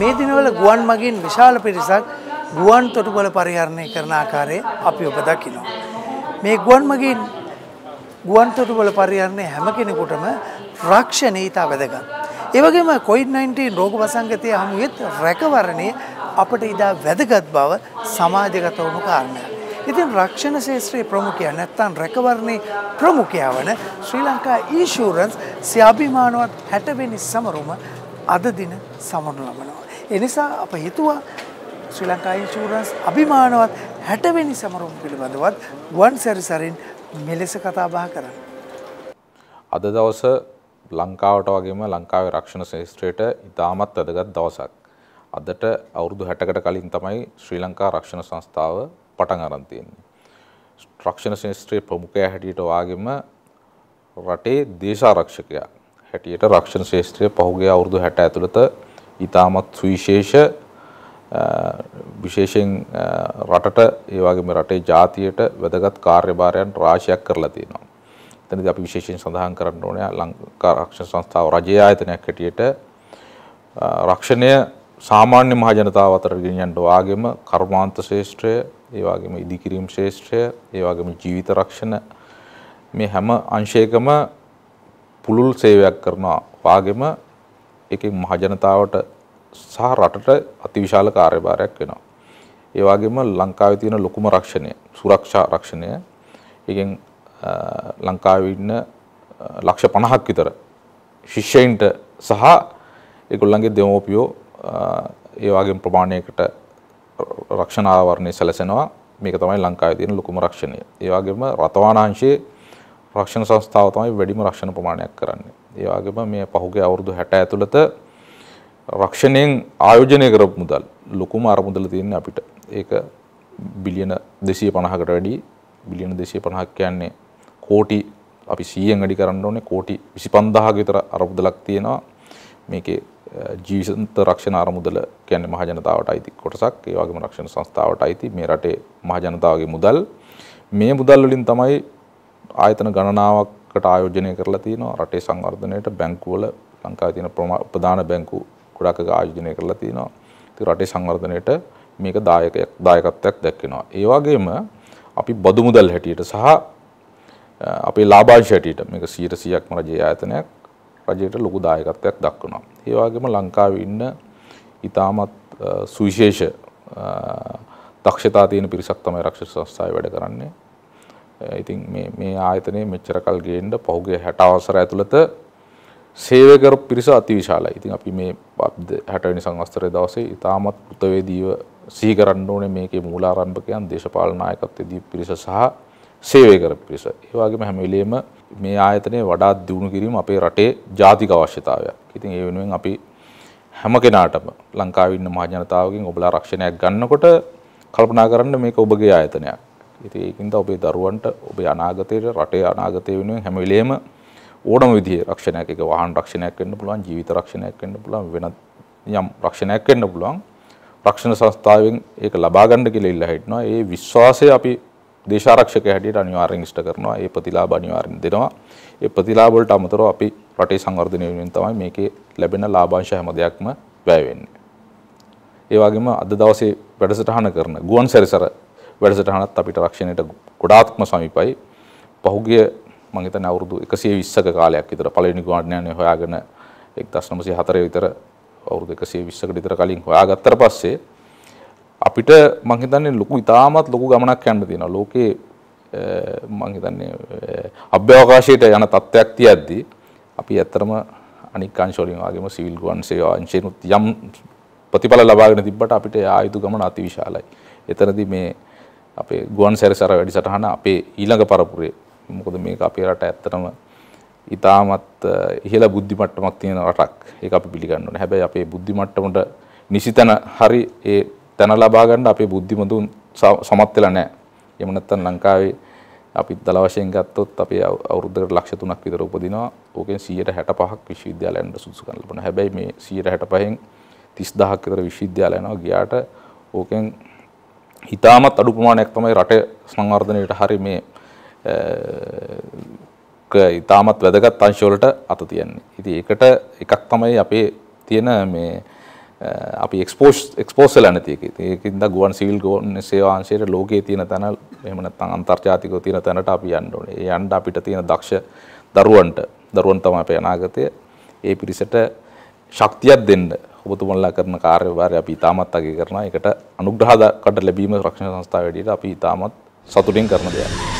මේ දිනවල ගුවන් මගින් විශාල පිරිසක් ගුවන් තොටුපළ පරිහරණය කරන ආකාරය අපි ඔබ දකිනවා. මේ ගුවන් මගින් ගුවන් තොටුපළ පරිහරණය හැම කෙනෙකුටම රක්ෂණය ඉතා වැදගත්. ඒ වගේම COVID-19 රෝග වසංගතය හමුවෙත් රැකවරණය අපට ඉතා වැදගත් බව සමාජගත වුණු කාරණයක්. ඉතින් රක්ෂණ ශේත්‍රයේ ප්‍රමුඛයා නැත්නම් රැකවරණේ ප්‍රමුඛයා වන ශ්‍රී ලංකා ඉන්ෂුරන්ස් ස්‍යාභිමානවත් 60 වෙනි සමරුම අද දින සමනු ලබනවා. එනිසා අප හිතුවා ශ්‍රී ලංකා ඉන්ශූරන්ස් අභිමානවත් හැටවෙනි සමරුම් පිළිබඳවත් වන් සැරිසරින් මෙලෙස කතාබහ කරන්න. අද දවස ලංකාවට වගේම ලංකාවේ රක්ෂණ ශේෂත්‍රයට ඉතාමත් වැදගත් දවසක්. අදට අවුරුදු හැටකට කලින් තමයි ශ්‍රී ලංකා රක්ෂණ සංස්ථාව පටන් අරන් තියෙන්නේ. රක්ෂණ ශේෂත්‍රයේ ප්‍රමුඛයා හැටියට වාගෙම රටේ දේශාරක්ෂකයා හැටියට රක්ෂණ ශේෂත්‍රය පහුගිය අවුරුදු 60 ඇතුළත ඊටමත් සුවිශේෂ විශේෂයෙන් රටට ඒ වගේම රටේ ජාතියට වැදගත් කාර්යභාරයන් රාශියක් කරලා තියෙනවා. එතනදී අපි විශේෂයෙන් සඳහන් කරන්න ඕනේ ලංකා රක්ෂණ සංස්ථාව රජයේ ආයතනයක් හැටියට රක්ෂණය සාමාන්‍ය මහ ජනතාව අතර ගෙනියන්න වාගෙම කර්මාන්ත ශේෂ්ත්‍රය, ඒ වගේම ඉදිකිරීම් ශේෂ්ත්‍රය, ඒ වගේම ජීවිත රක්ෂණ මේ හැම අංශයකම පුළුල් සේවයක් කරනවා වාගෙම එකෙන් මහජනතාවට සහ රටට අතිවිශාල කාර්යභාරයක් වෙනවා. ඒ වගේම ලංකාවේ තියෙන ලොකුම රක්ෂණය, සුරක්ෂා රක්ෂණය. එකෙන් ලංකාවේ ඉන්න ලක්ෂ 50ක් විතර ශිෂ්‍යයින්ට සහ ඒගොල්ලන්ගේ දෙමෝපියෝ ඒ වගේම ප්‍රමාණයකට රක්ෂණ ආවරණය සැලසෙනවා. මේක තමයි ලංකාවේ තියෙන ලොකුම රක්ෂණය. ඒ වගේම රතවානාංශයේ රක්ෂණ සංස්ථාව තමයි වැඩිම රක්ෂණ ප්‍රමාණයක් කරන්නේ. ඒ වගේම මේ පහුගිය අවුරුදු 60 ඇතුළත රක්ෂණයෙන් ආයෝජනය කරපු මුදල් ලොකුම අරමුදල තියෙන්නේ අපිට. ඒක බිලියන 250කට වැඩි බිලියන 250ක් කියන්නේ කෝටි අපි 100න් වැඩි කරන්න ඕනේ කෝටි 25000ක විතර අරමුදලක් තියෙනවා. මේකේ ජීවිත රක්ෂණ අරමුදල කියන්නේ මහ ජනතාවට අයිති කොටසක් ඒ වගේම රක්ෂණ සංස්ථාවට අයිති මේ රටේ මහ ජනතාවගේ මුදල් මේ මුදල් වලින් තමයි ආයතන ගණනාවක් කට ආයෝජනය කරලා තියෙනවා රටේ සංවර්ධනයට බැංකුවල ලංකාවේ තියෙන ප්‍රධාන බැංකු ගොඩක් ආයෝජනය කරලා තියෙනවා. ඉතින් රටේ සංවර්ධනයට මේක දායකයක් දායකත්වයක් දක්වනවා. ඒ වගේම අපි බදු මුදල් හැටියට සහ අපේ ලාභාංශ හැටියට මේක 100%ක්ම රජයේ ආයතනයක් රජයට ලොකු දායකත්වයක් දක්වනවා. ඒ වගේම ලංකාවේ ඉන්න ඊටමත් සුවිශේෂ දක්ෂතා තියෙන පිරිසක් තමයි රක්ෂක සංස්ථාවේ වැඩ කරන්නේ. ඉතින් මේ ආයතනය මෙච්චර කල් ගේන්න පහුගේ හැට අවසර ඇතුළත සේවකර පිරිස අතිවිශාලයි. ඉතින් අපි මේ හැටනි සංවස්තරය දවසේ ඉතාමත් පුතවේදීව සීකරන්න ඕනේ මේකේ මූලාරම්භකයන් දේශපාලනායකත්වයේදී පිරිස සහ සේවකර පිරිස. ඒ වගේම හැම වෙලෙම මේ ආයතනය වඩාත් දියුණු කිරීම අපේ රටේ ජාතික අවශ්‍යතාවයක්. ඉතින් ඒ වෙනුවෙන් අපි හැම කෙනාටම ලංකාවේ ඉන්න මහජනතාවගෙන් ඔබලා රක්ෂණයක් ගන්නකොට කල්පනා කරන්න මේක ඔබගේ ආයතනයක්. ඉතින් ඒකින්ද ඔබේ දරුවන්ට ඔබේ අනාගතයට රටේ අනාගතය වෙනුවෙන් හැම වෙලේම ඕනම විදිහේ රක්ෂණයක් එක වාහන රක්ෂණයක් වෙන්න පුළුවන් ජීවිත රක්ෂණයක් වෙන්න පුළුවන් වෙනත් යම් රක්ෂණයක් වෙන්න පුළුවන් රක්ෂණ සංස්ථාවෙන් ඒක ලබා ගන්න කියලා ඉල්ලා හිටනවා ඒ විශ්වාසය අපි දේශාරක්ෂකයා හැටියට අනිවාර්යෙන් ඉෂ්ට කරනවා ඒ ප්‍රතිලාභ අනිවාර්යෙන් දෙනවා ඒ ප්‍රතිලාභ වලට අමතරව අපි රටේ සංවර්ධනය වෙනුවෙන් තමයි මේකේ ලැබෙන ලාභාංශ හැම දෙයක්ම වැය වෙන්නේ ඒ වගේම අද දවසේ වැඩසටහන කරන ගුවන් සැරිසර වැඩසටහනත් අපිට රක්ෂණයට ගොඩාත්ම සමීපයි. පහුගිය මම හිතන්නේ අවුරුදු 120ක කාලයක් විතර පළවෙනි ගුවන්යානය හොයාගෙන 1904 විතර අවුරුදු 120කට විතර කලින් හොයාගත්තට පස්සේ අපිට මම හිතන්නේ ලොකු ඉතාමත් ලොකු ගමනක් යන්න තියෙනවා. ලෝකේ මම හිතන්නේ අභ්‍යවකාශයට යන තත්ත්වයක් තියද්දී අපි ඇත්තටම අනික් අංශ වලින් වගේම සිවිල් ගුවන් සේවා අංශෙනුත් යම් ප්‍රතිඵල ලබාගෙන තිබ්බට අපිට ආයුධ ගමන අතිවිශාලයි. එතනදී මේ අපේ ගුවන් සැරසර වැඩි සටහන අපේ ඊළඟ පරපුරේ මොකද මේක අපේ රට ඇත්තටම ඉතාමත් ඉහළ බුද්ධි මට්ටමක් තියෙන රටක් ඒක අපි පිළිගන්න ඕනේ හැබැයි අපේ බුද්ධි මට්ටමට නිසි තැන හරි ඒ තැන ලබා ගන්න අපේ බුද්ධිමතුන් සමත් වෙලා නැහැ එහෙම නැත්නම් ලංකාවේ අපි දල වශයෙන් ගත්තොත් අපේ අවුරුද්දකට ලක්ෂ 3ක් විතර උපදිනවා. ඕකෙන් 165ක් විශ්වවිද්‍යාලයන්ට සුදුසුකම් ලැබුණා. හැබැයි මේ 165න් 30000ක් විතර විශ්වවිද්‍යාල යනවා. ගියාට ඕකෙන් හිතාමත් අඩු ප්‍රමාණයක් තමයි රටේ සංවර්ධනයට හරි මේ ඉතාමත් වැදගත් අංශවලට අත තියන්නේ. ඉතින් ඒකට එකක් තමයි අපේ තියෙන මේ අපි එක්ස්පෝස් එක්ස්පෝස් වෙලා නැති එක. ඉතින් ඒකින්ද ගුවන් සිවිල් ගුවන් සේවා අංශයේ ලෝකයේ තියෙන තැන එහෙම නැත්නම් අන්තර්ජාතිකව තියෙන තැනට අපි යන්න ඕනේ. ඒ යන්න අපිට තියෙන දක්ෂ දරුවන්ට දරුවන් තමයි අපේ අනාගතය. ඒ පිරිසට ශක්තියක් දෙන්න ඔබතුමන්ලා කරන කාර්යභාරය අපි ඉතාමත් අගය කරනවා. ඒකට අනුග්‍රහකට ලැබීම රක්ෂණ සංස්ථාව වැඩියට අපි ඉතාමත් සතුටින් කරන දෙයක්.